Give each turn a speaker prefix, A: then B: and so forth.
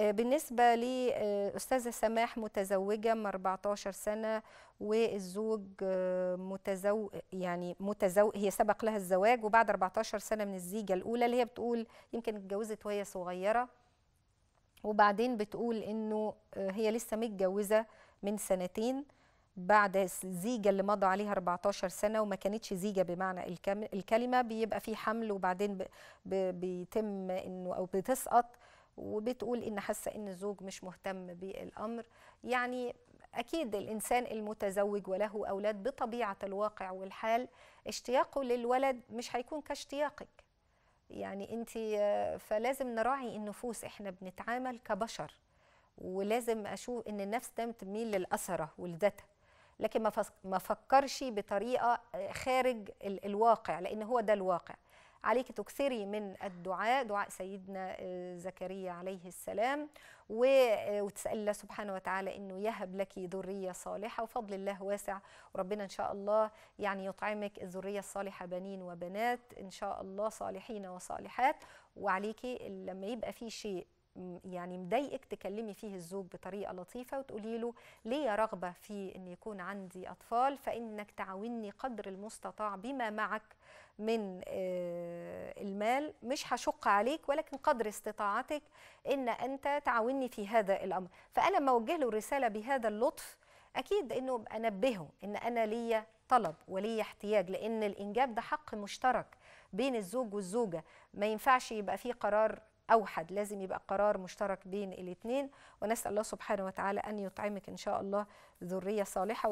A: آه، بالنسبة لأستاذة آه، سماح متزوجة من 14 سنة والزوج آه، متزوج يعني متزوج هي سبق لها الزواج وبعد 14 سنة من الزيجة الأولى اللي هي بتقول يمكن اتجوزت وهي صغيرة وبعدين بتقول إنه هي لسه متجوزة من سنتين بعد الزيجة اللي مضى عليها 14 سنة وما كانتش زيجة بمعنى الكلمة بيبقى في حمل وبعدين بيتم إنه أو بتسقط وبتقول ان حاسه ان الزوج مش مهتم بالامر يعني اكيد الانسان المتزوج وله اولاد بطبيعه الواقع والحال اشتياقه للولد مش هيكون كاشتياقك يعني انت فلازم نراعي النفوس احنا بنتعامل كبشر ولازم اشوف ان النفس دايما تميل للاثره ولذاتها لكن ما فكرش بطريقه خارج الواقع لان هو ده الواقع عليك تكثري من الدعاء دعاء سيدنا آه، زكريا عليه السلام آه، وتسأل الله سبحانه وتعالى أنه يهب لك ذرية صالحة وفضل الله واسع وربنا إن شاء الله يعني يطعمك الذرية الصالحة بنين وبنات إن شاء الله صالحين وصالحات وعليكي لما يبقى في شيء يعني مضايقك تكلمي فيه الزوج بطريقه لطيفه وتقولي له ليا رغبه في ان يكون عندي اطفال فانك تعاوني قدر المستطاع بما معك من آه، المال مش هشق عليك ولكن قدر استطاعتك ان انت تعاوني في هذا الامر فانا لما اوجه له رساله بهذا اللطف اكيد انه انبهه ان انا ليا طلب ولي احتياج لان الانجاب ده حق مشترك بين الزوج والزوجه ما ينفعش يبقى فيه قرار أوحد لازم يبقى قرار مشترك بين الاثنين ونسأل الله سبحانه وتعالى أن يطعمك إن شاء الله ذرية صالحة